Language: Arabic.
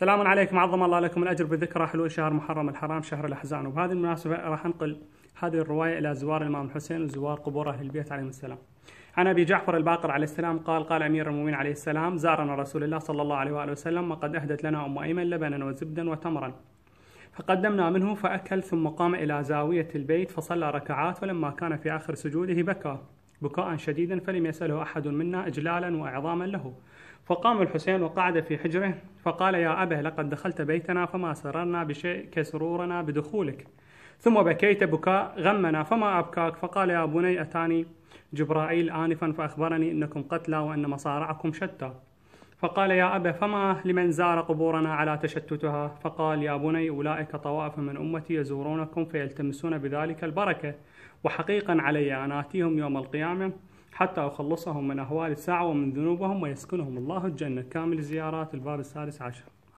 سلام عليكم عظم الله لكم الاجر بذكرى حلول شهر محرم الحرام شهر الاحزان وبهذه المناسبه راح انقل هذه الروايه الى زوار الامام الحسين وزوار قبور اهل البيت عليهم السلام. عن ابي جعفر الباقر عليه السلام قال قال امير المؤمنين عليه السلام زارنا رسول الله صلى الله عليه واله وسلم وقد اهدت لنا ام ايمن لبنا وزبدا وتمرا. فقدمنا منه فاكل ثم قام الى زاويه البيت فصلى ركعات ولما كان في اخر سجوده بكى بكاء شديدا فلم يسأله أحد منا إجلالا وإعظاما له فقام الحسين وقعد في حجره فقال يا أبه لقد دخلت بيتنا فما سررنا بشيء كسرورنا بدخولك ثم بكيت بكاء غمنا فما أبكاك فقال يا بني أتاني جبرائيل آنفا فأخبرني أنكم قتلى وأن مصارعكم شتى فقال يا أبا فما لمن زار قبورنا على تشتتها فقال يا بني أولئك طوائف من أمتي يزورونكم فيلتمسون بذلك البركة وحقيقا علي أن آتيهم يوم القيامة حتى أخلصهم من أهوال الساعة ومن ذنوبهم ويسكنهم الله الجنة كامل زيارات الباب السادس عشر